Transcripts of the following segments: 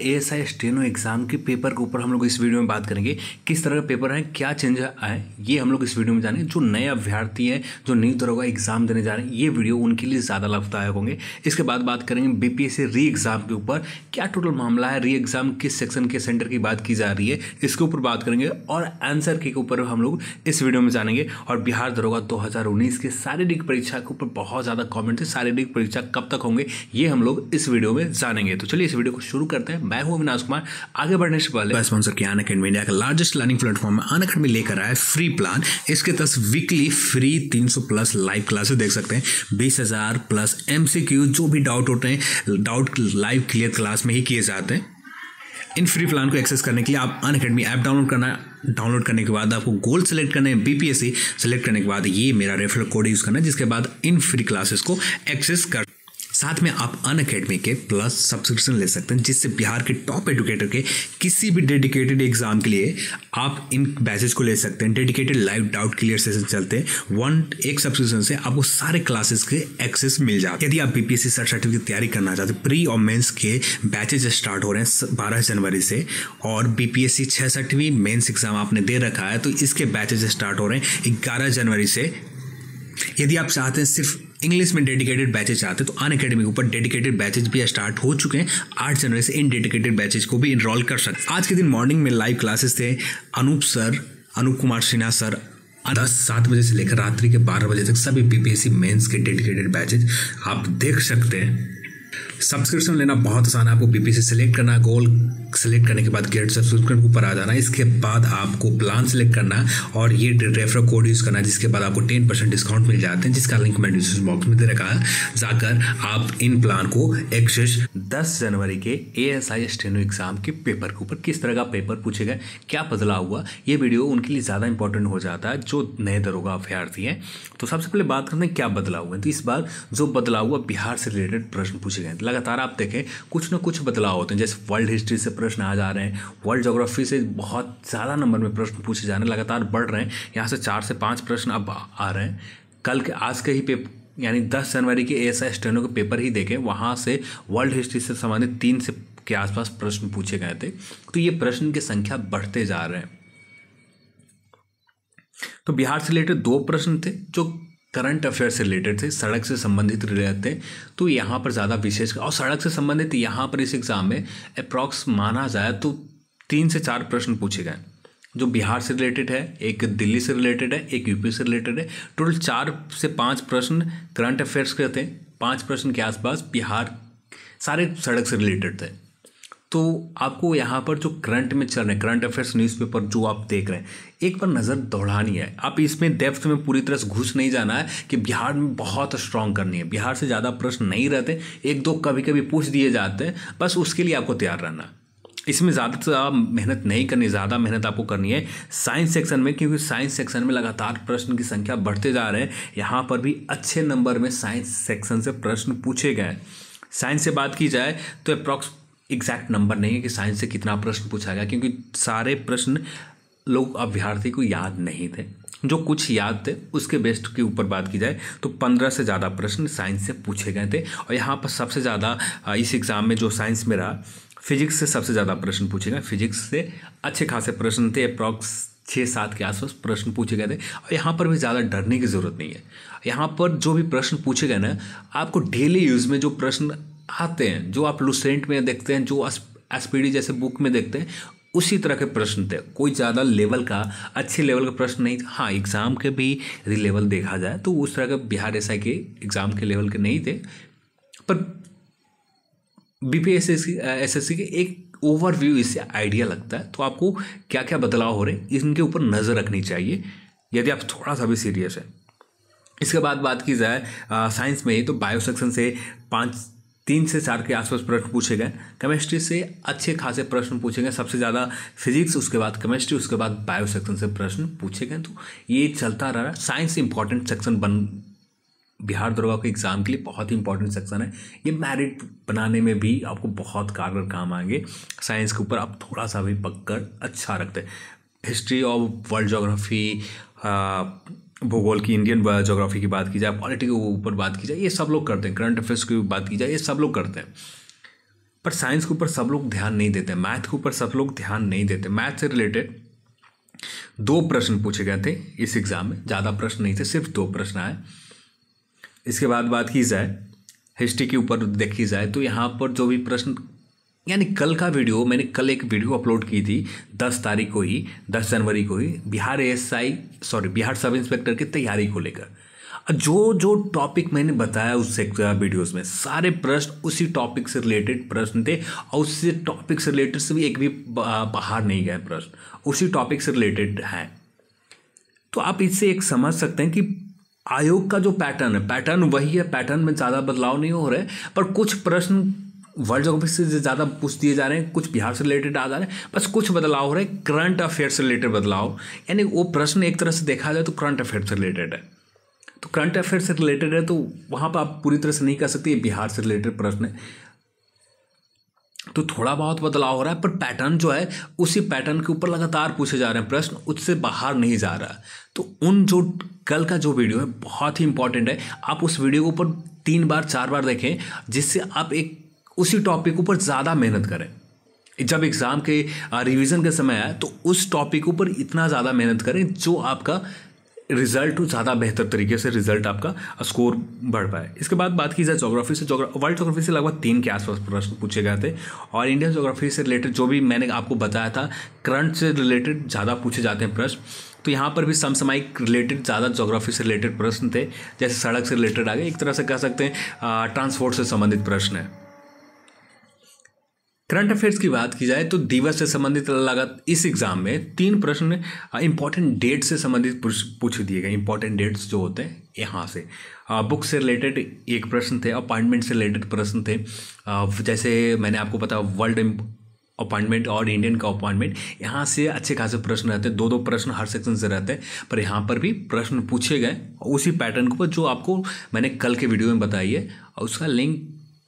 A S I steno exam के paper के ऊपर हम लोग इस वीडियो में बात करेंगे किस तरह का पेपर है क्या चेंज आए ये हम लोग इस वीडियो में जाने जो नए अभ्यर्थी हैं जो नई तरह का एग्ज़ाम देने जा रहे हैं ये वीडियो उनके लिए ज़्यादा लाभदायक होंगे इसके बाद बात करेंगे बीपीएससी री एग्ज़ाम के ऊपर क्या टोटल मामला है री एग्ज़ाम किस सेक्शन के सेंटर की बात की जा रही है इसके ऊपर बात करेंगे और आंसर के ऊपर हम लोग इस वीडियो में जानेंगे और बिहार दरोगा दो के शारीरिक परीक्षा के ऊपर बहुत ज़्यादा कॉमेंट है शारीरिक परीक्षा कब तक होंगे ये हम लोग इस वीडियो में जानेंगे तो चलिए इस वीडियो को शुरू करते हैं मैं हूं अविनाश कुमार आगे बढ़ने से पहले स्पॉन्सर किया अन अकेडमी इंडिया का लार्जेस्ट लर्निंग प्लेटफॉर्म है अन अकेडमी लेकर आया फ्री प्लान इसके तहत वीकली फ्री तीन प्लस लाइव क्लासेस देख सकते हैं बीस प्लस एम जो भी डाउट होते हैं डाउट लाइव क्लियर क्लास में ही किए जाते हैं इन फ्री प्लान को एक्सेस करने के लिए आप अन अकेडमी ऐप डाउनलोड करना डाउनलोड करने के बाद आपको गोल सेलेक्ट करने है बीपीएससी सेलेक्ट करने के बाद ये मेरा रेफरल कोड यूज़ करना है जिसके बाद इन फ्री क्लासेस को एक्सेस कर साथ में आप अन अकेडमी के प्लस सब्सक्रिप्शन ले सकते हैं जिससे बिहार के टॉप एडुकेटर के किसी भी डेडिकेटेड एग्जाम के लिए आप इन बैचेज को ले सकते हैं dedicated live doubt clear session चलते हैं वन एक सब्सक्रिप्शन से आपको सारे क्लासेस के एक्सेस मिल जाते यदि आप बीपीएससी सर्ट सर्टिफिकेट की तैयारी करना चाहते हैं प्री और मेन्स के बैचेज स्टार्ट हो रहे हैं बारह जनवरी से और बीपीएससी छसठवीं मेन्स एग्जाम आपने दे रखा है तो इसके बैचेज स्टार्ट हो रहे हैं ग्यारह जनवरी से यदि आप चाहते हैं सिर्फ इंग्लिश में डेडिकेटेड बैचेज आते हैं तो अन अकेडमी के ऊपर डेडिकेटेड बैचेज भी स्टार्ट हो चुके हैं आठ जनवरी से इन डेडिकेटेड बैचेज को भी इनरोल कर सकते हैं आज के दिन मॉर्निंग में लाइव क्लासेस थे अनूप सर अनूप कुमार सिन्हा सर दस सात बजे से लेकर रात्रि के बारह बजे तक सभी पी सी मेंस के डेडिकेटेड बैचेज आप देख सकते हैं सब्सक्रिप्शन लेना बहुत आसान है आपको बीपीसी सेलेक्ट करना गोल सेलेक्ट करने के बाद गेट सब्सक्रिप्शन के ऊपर आ जाना इसके बाद आपको प्लान सेलेक्ट करना और ये रेफर कोड यूज़ करना जिसके बाद आपको टेन परसेंट डिस्काउंट मिल जाते हैं जिसका लिंक मैं डिस्क्रिप्शन बॉक्स में दे रखा है जाकर आप इन प्लान को एक्सेस दस जनवरी के A S I steno exam के पेपर के ऊपर किस तरह का पेपर पूछेगा क्या बदलाव हुआ ये वीडियो उनके लिए ज़्यादा इंपॉर्टेंट हो जाता है जो नए दरोगा अभ्यार्थी हैं तो सबसे पहले बात करते हैं क्या बदलाव है तो इस बार जो बदलाव हुआ बिहार से रिलेटेड प्रश्न पूछे गए लगातार आप देखें कुछ ना कुछ बदलाव होते हैं जैसे वर्ल्ड हिस्ट्री से प्रश्न आ जा रहे हैं वर्ल्ड जोग्राफी से बहुत ज़्यादा नंबर में प्रश्न पूछे जा रहे हैं लगातार बढ़ रहे हैं यहाँ से चार से पाँच प्रश्न अब आ रहे हैं कल के आज के ही पेपर यानी दस जनवरी के एस आई स्टेनो के पेपर ही देखें वहाँ से वर्ल्ड हिस्ट्री से संबंधित तीन से के आसपास प्रश्न पूछे गए थे तो ये प्रश्न की संख्या बढ़ते जा रहे हैं तो बिहार से रिलेटेड दो प्रश्न थे जो करंट अफेयर से रिलेटेड थे सड़क से संबंधित रिलेटेड थे तो यहाँ पर ज़्यादा विशेष और सड़क से संबंधित यहाँ पर इस एग्ज़ाम में अप्रॉक्स माना जाए तो तीन से चार प्रश्न पूछे गए जो बिहार से रिलेटेड है एक दिल्ली से रिलेटेड है एक यूपी से रिलेटेड है टोटल चार से पाँच प्रश्न करंट अफेयर्स के थे पाँच प्रश्न के आसपास बिहार सारे सड़क से रिलेटेड थे तो आपको यहाँ पर जो करंट में चल रहे करंट अफेयर्स न्यूज़पेपर जो आप देख रहे हैं एक बार नज़र दौड़ानी है आप इसमें डेप्थ में पूरी तरह से घुस नहीं जाना है कि बिहार में बहुत स्ट्रांग करनी है बिहार से ज़्यादा प्रश्न नहीं रहते एक दो कभी कभी पूछ दिए जाते हैं बस उसके लिए आपको तैयार रहना इसमें ज़्यादा मेहनत नहीं करनी ज़्यादा मेहनत आपको करनी है साइंस सेक्शन में क्योंकि साइंस सेक्शन में लगातार प्रश्न की संख्या बढ़ते जा रहे हैं यहाँ पर भी अच्छे नंबर में साइंस सेक्शन से प्रश्न पूछे गए साइंस से बात की जाए तो अप्रॉक्स एग्जैक्ट नंबर नहीं है कि साइंस से कितना प्रश्न पूछा गया क्योंकि सारे प्रश्न लोग अभ्यर्थी को याद नहीं थे जो कुछ याद थे उसके बेस्ट के ऊपर बात की जाए तो पंद्रह से ज़्यादा प्रश्न साइंस से पूछे गए थे और यहाँ पर सबसे ज़्यादा इस एग्ज़ाम में जो साइंस में रहा फिजिक्स से सबसे ज़्यादा प्रश्न पूछे गए फिजिक्स से अच्छे खासे प्रश्न थे अप्रॉक्स छः सात के आसपास प्रश्न पूछे गए थे और यहाँ पर भी ज़्यादा डरने की ज़रूरत नहीं है यहाँ पर जो भी प्रश्न पूछे गए ना आपको डेली यूज़ में जो प्रश्न आते हैं जो आप लुसेंट में देखते हैं जो एसपीडी जैसे बुक में देखते हैं उसी तरह के प्रश्न थे कोई ज़्यादा लेवल का अच्छे लेवल का प्रश्न नहीं हाँ एग्ज़ाम के भी यदि लेवल देखा जाए तो उस तरह का बिहार एस के एग्ज़ाम के लेवल के नहीं थे पर बी पी एस एस के एक ओवरव्यू इससे आइडिया लगता है तो आपको क्या क्या बदलाव हो रहे हैं इनके ऊपर नज़र रखनी चाहिए यदि आप थोड़ा सा भी सीरियस हैं इसके बाद बात की जाए साइंस में ही तो बायो सेक्शन से पाँच तीन से चार के आसपास प्रश्न पूछे गए केमिस्ट्री से अच्छे खासे प्रश्न पूछे गए सबसे ज़्यादा फिजिक्स उसके बाद केमिस्ट्री उसके बाद बायो सेक्शन से प्रश्न पूछे गए तो ये चलता रहा साइंस इंपॉर्टेंट सेक्शन बन बिहार दरोगा के एग्ज़ाम के लिए बहुत ही इंपॉर्टेंट सेक्शन है ये मैरिट बनाने में भी आपको बहुत कारगर काम आएंगे साइंस के ऊपर आप थोड़ा सा भी पक्कर अच्छा रखते हैं हिस्ट्री ऑफ वर्ल्ड जोग्राफी भूगोल की इंडियन जोग्राफी की बात की जाए पॉलिटिक के ऊपर बात की जाए ये सब लोग करते हैं करंट अफेयर्स की बात की जाए ये सब लोग करते हैं पर साइंस के ऊपर सब लोग ध्यान नहीं देते मैथ के ऊपर सब लोग ध्यान नहीं देते मैथ से रिलेटेड दो प्रश्न पूछे गए थे इस एग्ज़ाम में ज़्यादा प्रश्न नहीं थे सिर्फ दो प्रश्न आए इसके बाद बात की जाए हिस्ट्री के ऊपर देखी जाए तो यहाँ पर जो भी प्रश्न यानी कल का वीडियो मैंने कल एक वीडियो अपलोड की थी 10 तारीख को ही 10 जनवरी को ही Bihar ASI sorry Bihar sub inspector की तैयारी को लेकर जो जो टॉपिक मैंने बताया उस वीडियोस में सारे प्रश्न उसी टॉपिक से रिलेटेड प्रश्न थे और उससे टॉपिक से रिलेटेड से भी एक भी बाहर नहीं गए प्रश्न उसी टॉपिक से रिलेटेड हैं तो आप इससे एक समझ सकते हैं कि आयोग का जो पैटर्न है पैटर्न वही है पैटर्न में ज़्यादा बदलाव नहीं हो रहा है पर कुछ प्रश्न वर्ल्ड जोग्राफी से ज़्यादा पूछ दिए जा रहे हैं कुछ बिहार से रिलेटेड आ जा रहे हैं बस कुछ बदलाव हो रहे हैं करंट अफेयर से रिलेटेड बदलाव यानी वो प्रश्न एक तरह से देखा जाए तो करंट अफेयर से रिलेटेड है तो करंट अफेयर से रिलेटेड है तो वहाँ पर आप पूरी तरह से नहीं कह सकते बिहार से रिलेटेड प्रश्न है तो थोड़ा बहुत बदलाव हो रहा है पर पैटर्न जो है उसी पैटर्न के ऊपर लगातार पूछे जा रहे हैं प्रश्न उससे बाहर नहीं जा रहा तो उन जो कल का जो वीडियो है बहुत ही इंपॉर्टेंट है आप उस वीडियो के ऊपर तीन बार चार बार देखें जिससे आप एक उसी टॉपिक ऊपर ज़्यादा मेहनत करें जब एग्ज़ाम के रिवीजन का समय आए तो उस टॉपिक ऊपर इतना ज़्यादा मेहनत करें जो आपका रिजल्ट ज़्यादा बेहतर तरीके से रिजल्ट आपका स्कोर बढ़ पाए इसके बाद बात की जाए जोग्राफी से वर्ल्ड जोग्राफी से लगभग तीन के आसपास प्रश्न पूछे गए थे और इंडियन जोग्राफी से रिलेटेड जो भी मैंने आपको बताया था करंट से रिलेटेड ज़्यादा पूछे जाते हैं प्रश्न तो यहाँ पर भी समसामयिक रिलेटेड ज़्यादा जोग्राफी से रिलेटेड प्रश्न थे जैसे सड़क से रिलेटेड आ गए एक तरह से कह सकते हैं ट्रांसपोर्ट से संबंधित प्रश्न है करंट अफेयर्स की बात की जाए तो दिवस से संबंधित लगात इस एग्जाम में तीन प्रश्न इंपॉर्टेंट डेट से संबंधित पूछ दिए गए इंपॉर्टेंट डेट्स जो होते हैं यहाँ से बुक से रिलेटेड एक प्रश्न थे अपॉइंटमेंट से रिलेटेड प्रश्न थे जैसे मैंने आपको पता वर्ल्ड अपॉइंटमेंट और इंडियन का अपॉइंटमेंट यहाँ से अच्छे खासे प्रश्न रहते हैं दो दो प्रश्न हर सेक्शन से रहते हैं पर यहाँ पर भी प्रश्न पूछे गए उसी पैटर्न को जो आपको मैंने कल के वीडियो में बताई है उसका लिंक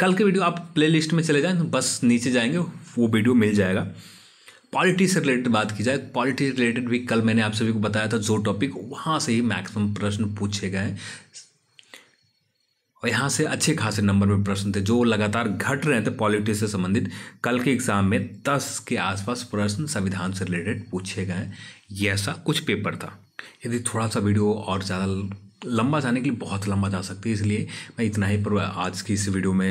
कल के वीडियो आप प्लेलिस्ट में चले जाए तो बस नीचे जाएंगे वो वीडियो मिल जाएगा पॉलिटिक्स से रिलेटेड बात की जाए पॉलिटी रिलेटेड भी कल मैंने आप सभी को बताया था जो टॉपिक वहाँ से ही मैक्सिमम प्रश्न पूछे गए हैं और यहाँ से अच्छे खासे नंबर में प्रश्न थे जो लगातार घट रहे थे पॉलिटिक्स से संबंधित कल के एग्जाम में दस के आसपास प्रश्न संविधान से रिलेटेड पूछे गए ऐसा कुछ पेपर था यदि थोड़ा सा वीडियो और ज़्यादा लंबा जाने के लिए बहुत लंबा जा सकती है इसलिए मैं इतना ही पर आज की इस वीडियो में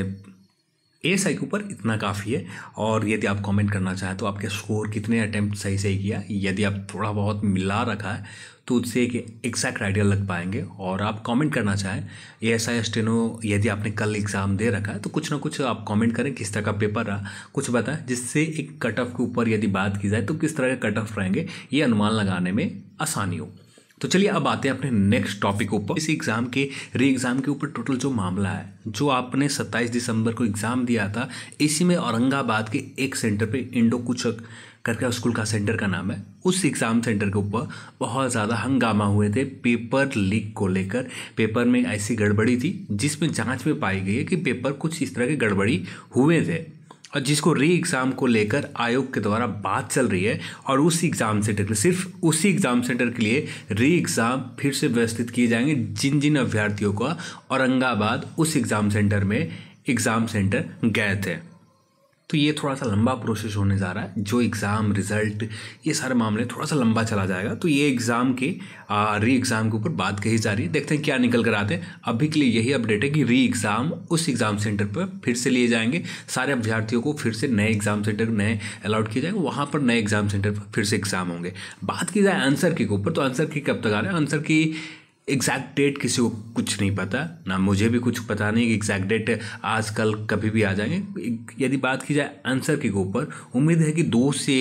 ए आई के ऊपर इतना काफ़ी है और यदि आप कमेंट करना चाहें तो आपके स्कोर कितने अटैम्प्ट सही सही किया यदि आप थोड़ा बहुत मिला रखा है तो उससे एक एग्जैक्ट आइडिया लग पाएंगे और आप कमेंट करना चाहें ए एस आई एस्टेनो यदि आपने कल एग्ज़ाम दे रखा है तो कुछ ना कुछ आप कमेंट करें किस तरह का पेपर रहा कुछ बताएं जिससे एक कट ऑफ के ऊपर यदि बात की जाए तो किस तरह के कट ऑफ रहेंगे ये अनुमान लगाने में आसानी हो तो चलिए अब आते हैं अपने नेक्स्ट टॉपिक ऊपर इस एग्ज़ाम के री एग्ज़ाम के ऊपर टोटल जो मामला है जो आपने 27 दिसंबर को एग्ज़ाम दिया था इसी में औरंगाबाद के एक सेंटर पे इंडो कुचक करके स्कूल का सेंटर का नाम है उस एग्ज़ाम सेंटर के ऊपर बहुत ज़्यादा हंगामा हुए थे पेपर लीक को लेकर पेपर में ऐसी गड़बड़ी थी जिसमें जाँच में पाई गई है कि पेपर कुछ इस तरह के गड़बड़ी हुए थे और जिसको री एग्ज़ाम को लेकर आयोग के द्वारा बात चल रही है और उस एग्ज़ाम सेंटर के सिर्फ उसी एग्ज़ाम सेंटर के लिए री एग्ज़ाम फिर से व्यवस्थित किए जाएंगे जिन जिन अभ्यर्थियों का औरंगाबाद उस एग्ज़ाम सेंटर में एग्ज़ाम सेंटर गए थे तो ये थोड़ा सा लंबा प्रोसेस होने जा रहा है जो एग्ज़ाम रिज़ल्ट ये सारे मामले थोड़ा सा लंबा चला जाएगा तो ये एग्ज़ाम के री एग्ज़ाम के ऊपर बात कही जा रही है देखते हैं क्या निकल कर आते हैं अभी के लिए यही अपडेट है कि री एग्ज़ाम उस एग्ज़ाम सेंटर पर फिर से लिए जाएंगे सारे अभ्यर्थियों को फिर से नए एग्ज़ाम सेंटर नए अलाउट किए जाएंगे वहाँ पर नए एग्ज़ाम सेंटर पर फिर से एग्ज़ाम होंगे बात की जाए आंसर के ऊपर तो आंसर की कब तक आ रहा है आंसर की एग्जैक्ट डेट किसी को कुछ नहीं पता ना मुझे भी कुछ पता नहीं कि एग्जैक्ट डेट आज कल कभी भी आ जाएंगे यदि बात की जाए आंसर के ऊपर उम्मीद है कि दो से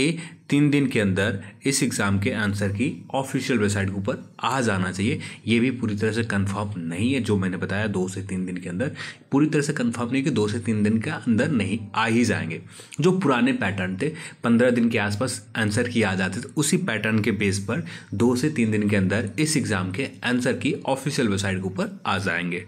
तीन दिन के अंदर इस एग्ज़ाम के आंसर की ऑफिशियल वेबसाइट के ऊपर आ जाना चाहिए ये भी पूरी तरह से कंफर्म नहीं है जो मैंने बताया दो से तीन दिन के अंदर पूरी तरह से कंफर्म नहीं कि दो से तीन दिन के अंदर नहीं आ ही जाएंगे जो पुराने पैटर्न थे पंद्रह दिन के आसपास आंसर की आ जाते थे उसी पैटर्न के बेस पर दो से तीन दिन के अंदर इस एग्ज़ाम के आंसर की ऑफिशियल वेबसाइट के ऊपर आ जाएंगे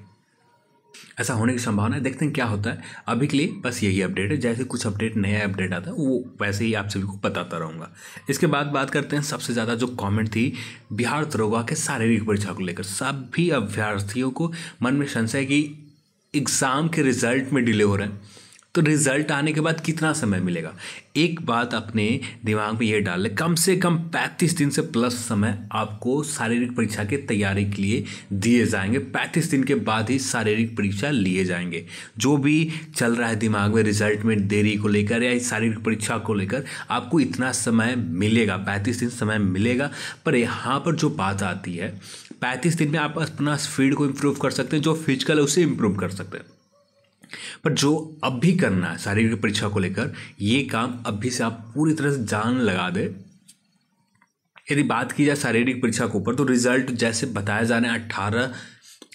ऐसा होने की संभावना है देखते हैं क्या होता है अभी के लिए बस यही अपडेट है जैसे कुछ अपडेट नया अपडेट आता है वो वैसे ही आप सभी को बताता रहूँगा इसके बाद बात करते हैं सबसे ज़्यादा जो कमेंट थी बिहार दरोगा के शारीरिक परीक्षा को लेकर सभी अभ्यर्थियों को मन में संशय कि एग्ज़ाम के रिजल्ट में डिले हो रहे हैं तो रिजल्ट आने के बाद कितना समय मिलेगा एक बात अपने दिमाग में ये डाल लें कम से कम पैंतीस दिन से प्लस समय आपको शारीरिक परीक्षा की तैयारी के लिए दिए जाएंगे पैंतीस दिन के बाद ही शारीरिक परीक्षा लिए जाएंगे जो भी चल रहा है दिमाग में रिजल्ट में देरी को लेकर या शारीरिक परीक्षा को लेकर आपको इतना समय मिलेगा पैंतीस दिन समय मिलेगा पर यहाँ पर जो बात आती है पैंतीस दिन में आप अपना स्पीड को इम्प्रूव कर सकते हैं जो फिजिकल है उसे इम्प्रूव कर सकते हैं पर जो अब भी करना है शारीरिक परीक्षा को लेकर ये काम अभी से आप पूरी तरह से जान लगा दे यदि बात की जाए शारीरिक परीक्षा के ऊपर तो रिजल्ट जैसे बताया जा रहे हैं अट्ठारह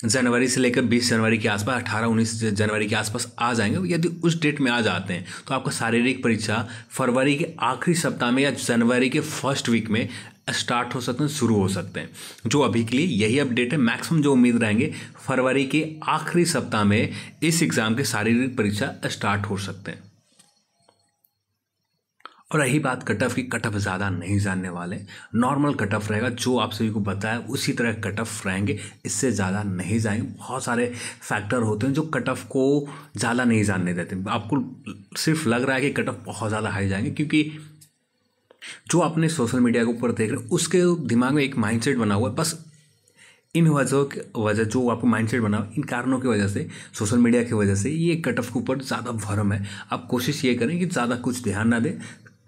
जनवरी से लेकर 20 जनवरी के आसपास 18 19 जनवरी के आसपास आ जाएंगे यदि उस डेट में आ जाते हैं तो आपका शारीरिक परीक्षा फरवरी के आखिरी सप्ताह में या जनवरी के फर्स्ट वीक में स्टार्ट हो सकते हैं शुरू हो सकते हैं जो अभी के लिए यही अपडेट है मैक्सिमम जो उम्मीद रहेंगे फरवरी के आखिरी सप्ताह में इस एग्ज़ाम के शारीरिक परीक्षा स्टार्ट हो सकते हैं और रही बात कट ऑफ की कट ऑफ ज़्यादा नहीं जानने वाले नॉर्मल कट ऑफ रहेगा जो आप सभी को बताया उसी तरह कट ऑफ रहेंगे इससे ज़्यादा नहीं जाएंगे बहुत सारे फैक्टर होते हैं जो कट ऑफ को ज़्यादा नहीं जानने देते आपको सिर्फ लग रहा है कि कट ऑफ बहुत ज़्यादा हाई जाएंगे क्योंकि जो आपने सोशल मीडिया के ऊपर देख रहे हो उसके दिमाग में एक माइंडसेट बना हुआ है बस इन वजह की वजह जो आपको माइंडसेट बना हुआ इन कारणों की वजह से सोशल मीडिया की वजह से ये कट ऑफ के ऊपर ज़्यादा भरम है आप कोशिश ये करें कि ज़्यादा कुछ ध्यान ना दें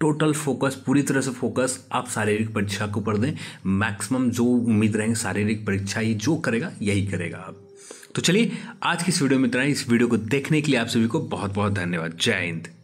टोटल फोकस पूरी तरह से फोकस आप शारीरिक परीक्षा के ऊपर दें मैक्सिमम जो उम्मीद रहेंगे शारीरिक परीक्षा ये जो करेगा यही करेगा आप तो चलिए आज की इस वीडियो में इतना इस वीडियो को देखने के लिए आप सभी को बहुत बहुत धन्यवाद जय हिंद